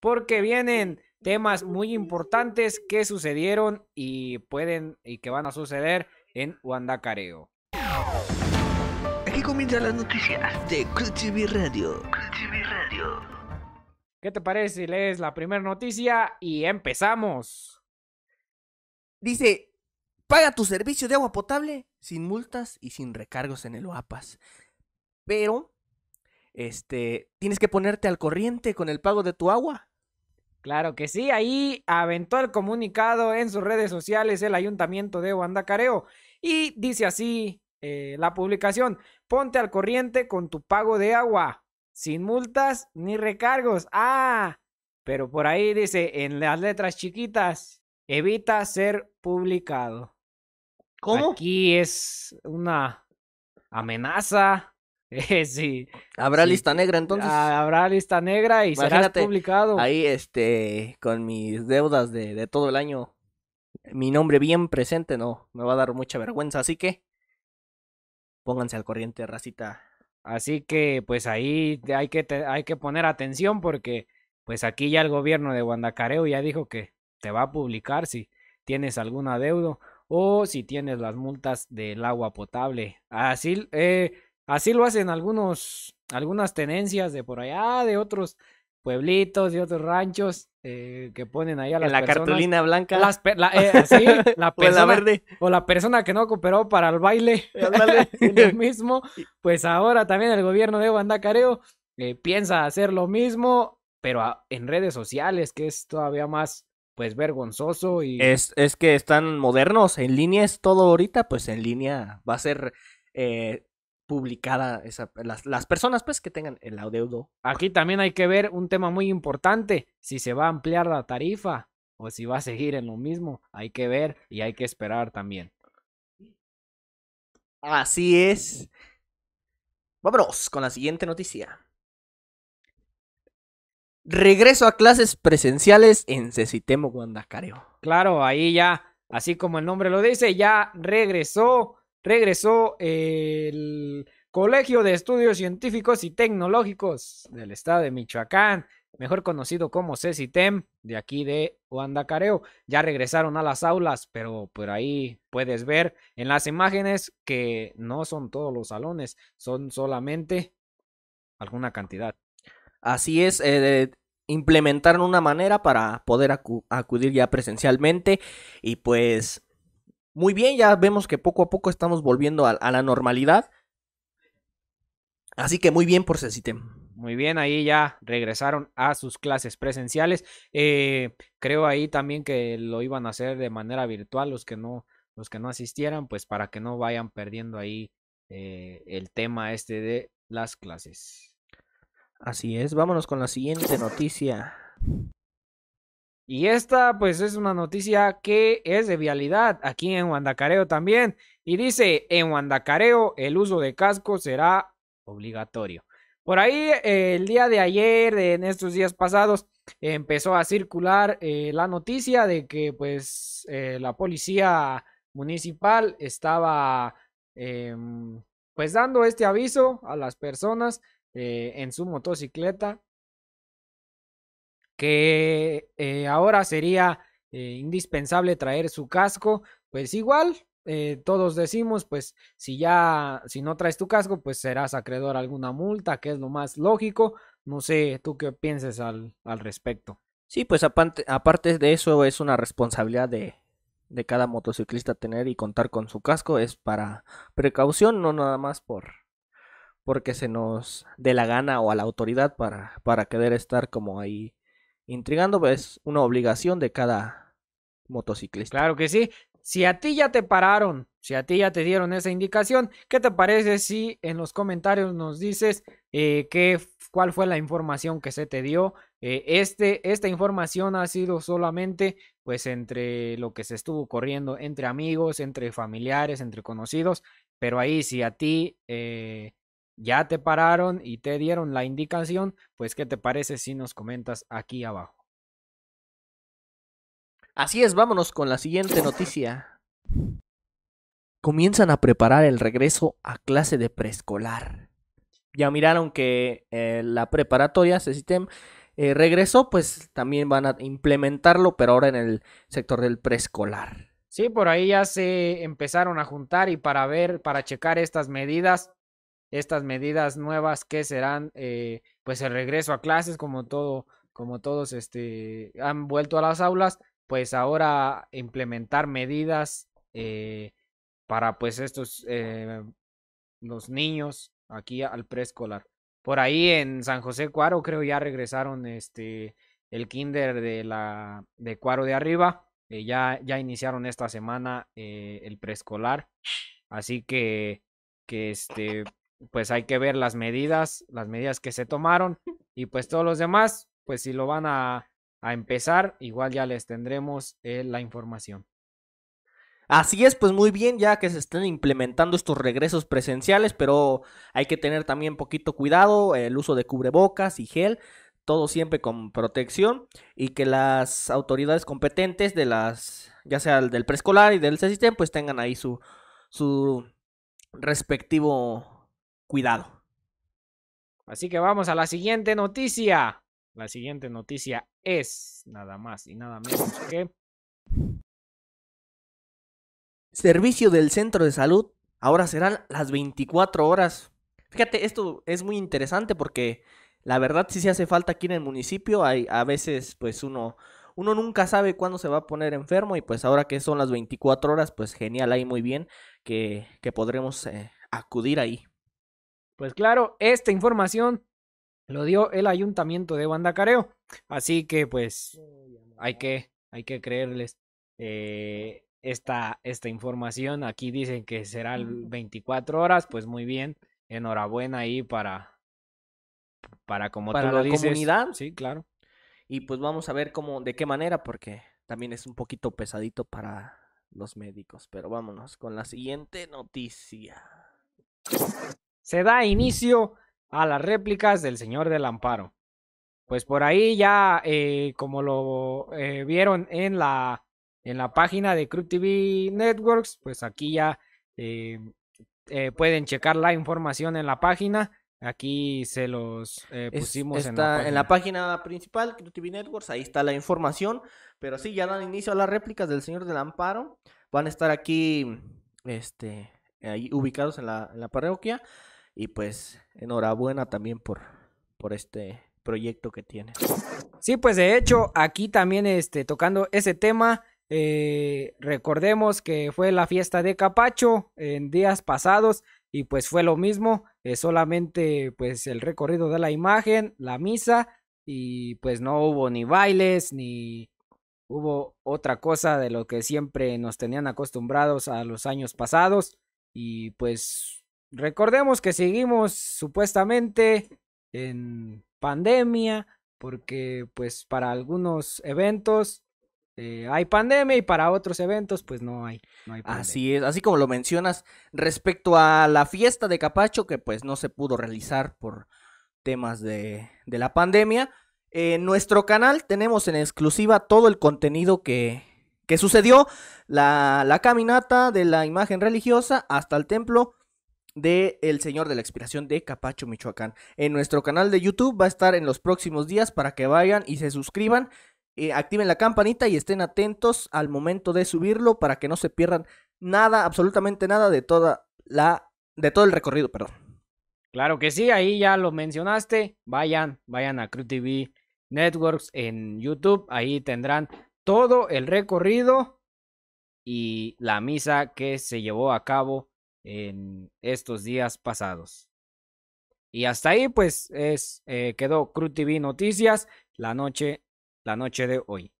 porque vienen temas muy importantes que sucedieron y pueden y que van a suceder en Wandacareo. Aquí comienza las noticias de Cruz Radio. Radio. ¿Qué te parece si lees la primera noticia y empezamos? Dice, paga tu servicio de agua potable sin multas y sin recargos en el OAPAS. Pero, este, tienes que ponerte al corriente con el pago de tu agua Claro que sí, ahí aventó el comunicado en sus redes sociales el ayuntamiento de Guandacareo y dice así eh, la publicación, ponte al corriente con tu pago de agua, sin multas ni recargos. Ah, pero por ahí dice en las letras chiquitas, evita ser publicado. ¿Cómo? Aquí es una amenaza sí. Habrá lista negra entonces. Ah, habrá lista negra y será publicado. Ahí, este, con mis deudas de, de, todo el año, mi nombre bien presente, no, me va a dar mucha vergüenza. Así que, pónganse al corriente, racita. Así que, pues ahí hay que, hay que poner atención porque, pues aquí ya el gobierno de Guandacareo ya dijo que te va a publicar si tienes alguna deuda o si tienes las multas del agua potable. Así, eh Así lo hacen algunos, algunas tenencias de por allá, de otros pueblitos, de otros ranchos, eh, que ponen ahí a las en la cartulina blanca. Las la, eh, la o la verde. O la persona que no cooperó para el baile. el mismo. Pues ahora también el gobierno de Guandacareo eh, piensa hacer lo mismo, pero en redes sociales, que es todavía más pues vergonzoso y es, que están modernos en línea es todo ahorita pues en línea va a ser publicada las, personas pues que tengan el adeudo. Aquí también hay que ver un tema muy importante, si se va a ampliar la tarifa o si va a seguir en lo mismo, hay que ver y hay que esperar también. Así es. Vámonos con la siguiente noticia. Regreso a clases presenciales en Cecitemo Guandacareo. Claro, ahí ya, así como el nombre lo dice, ya regresó regresó el Colegio de Estudios Científicos y Tecnológicos del Estado de Michoacán, mejor conocido como CECITEM, de aquí de Huandacareo. Ya regresaron a las aulas, pero por ahí puedes ver en las imágenes que no son todos los salones, son solamente alguna cantidad. Así es, eh, implementaron una manera para poder acudir ya presencialmente y pues muy bien, ya vemos que poco a poco estamos volviendo a, la normalidad. Así que muy bien por CECITEM. Muy bien, ahí ya regresaron a sus clases presenciales. Eh, creo ahí también que lo iban a hacer de manera virtual los que no, los que no asistieran, pues para que no vayan perdiendo ahí eh, el tema este de las clases. Así es, vámonos con la siguiente noticia. Y esta pues es una noticia que es de vialidad aquí en Huandacareo también. Y dice, en Huandacareo el uso de casco será obligatorio. Por ahí eh, el día de ayer, en estos días pasados, empezó a circular eh, la noticia de que pues eh, la policía municipal estaba em, pues dando este aviso a las personas en su motocicleta que eh, ahora sería eh, indispensable traer su casco, pues igual eh, todos decimos, pues si ya, si no traes tu casco, pues serás acreedor a alguna multa, que es lo más lógico. No sé, tú qué pienses al, respecto. Sí, pues aparte, aparte, de eso es una responsabilidad de, cada motociclista tener y contar con su casco, es para precaución, no nada más por porque se nos dé la gana o a la autoridad para, para querer estar como ahí intrigando, es pues, una obligación de cada motociclista. Claro que sí. Si a ti ya te pararon, si a ti ya te dieron esa indicación, ¿qué te parece si en los comentarios nos dices eh, cuál fue la información que se te dio? Eh, este, esta información ha sido solamente pues entre lo que se estuvo corriendo entre amigos, entre familiares, entre conocidos, pero ahí si a ti eh, ya te pararon y te dieron la indicación, pues ¿qué te parece si nos comentas aquí abajo? Así es, vámonos con la siguiente noticia. Comienzan a preparar el regreso a clase de preescolar. Ya miraron que eh, la preparatoria, se eh, regresó, pues también van a implementarlo, pero ahora en el sector del preescolar. Sí, por ahí ya se empezaron a juntar y para ver, para checar estas medidas, estas medidas nuevas que serán eh, pues el regreso a clases como todo como todos este han vuelto a las aulas pues ahora implementar medidas eh, para pues estos eh, los niños aquí al preescolar por ahí en San José Cuaro creo ya regresaron este el kinder de la de Cuaro de arriba ya ya iniciaron esta semana el preescolar así que que este pues hay que ver las medidas, las medidas que se tomaron y pues todos los demás, pues si lo van a, empezar, igual ya les tendremos eh, la información. Así es, pues muy bien, ya que se estén implementando estos regresos presenciales, pero hay que tener también poquito cuidado, el uso de cubrebocas y gel, todo siempre con protección y que las autoridades competentes de las, ya sea del preescolar y del sistema pues tengan ahí su, su respectivo cuidado. Así que vamos a la siguiente noticia. La siguiente noticia es nada más y nada menos que... Servicio del centro de salud ahora serán las 24 horas. Fíjate, esto es muy interesante porque la verdad si se hace falta aquí en el municipio. Hay, a veces pues uno, uno nunca sabe cuándo se va a poner enfermo y pues ahora que son las 24 horas pues genial ahí muy bien que, que podremos eh, acudir ahí. Pues claro, esta información lo dio el ayuntamiento de Bandacareo. Así que pues hay que, hay que creerles eh, esta, esta información. Aquí dicen que será 24 horas, pues muy bien. Enhorabuena ahí para, para como para la comunidad. Sí, claro. Y pues vamos a ver cómo, de qué manera, porque también es un poquito pesadito para los médicos. Pero vámonos con la siguiente noticia se da inicio a las réplicas del Señor del Amparo. Pues por ahí ya, eh, como lo eh, vieron en la, en la página de Crypt TV Networks, pues aquí ya eh, pueden checar la información en la página. Aquí se los pusimos en, la página principal, TV Networks, ahí está la información. Pero sí, ya dan inicio a las réplicas del Señor del Amparo. Van a estar aquí, este, ubicados en la, en la parroquia. Y pues enhorabuena también por, por este proyecto que tienes. Sí, pues de hecho, aquí también este, tocando ese tema, eh, recordemos que fue la fiesta de Capacho en días pasados y pues fue lo mismo, eh, solamente pues el recorrido de la imagen, la misa y pues no hubo ni bailes ni hubo otra cosa de lo que siempre nos tenían acostumbrados a los años pasados y pues recordemos que seguimos supuestamente en pandemia, porque pues para algunos eventos eh, hay pandemia y para otros eventos pues no hay, no Así es, así como lo mencionas respecto a la fiesta de Capacho que pues no se pudo realizar por temas de, de la pandemia. En nuestro canal tenemos en exclusiva todo el contenido que, que sucedió, la, caminata de la imagen religiosa hasta el templo de El Señor de la Expiración de Capacho, Michoacán. En nuestro canal de YouTube va a estar en los próximos días para que vayan y se suscriban, eh, activen la campanita y estén atentos al momento de subirlo para que no se pierdan nada, absolutamente nada de toda la de todo el recorrido, perdón. Claro que sí, ahí ya lo mencionaste. Vayan, vayan a Crew TV Networks en YouTube, ahí tendrán todo el recorrido y la misa que se llevó a cabo en estos días pasados. Y hasta ahí pues es, eh, quedó Cruz TV Noticias la noche, la noche de hoy.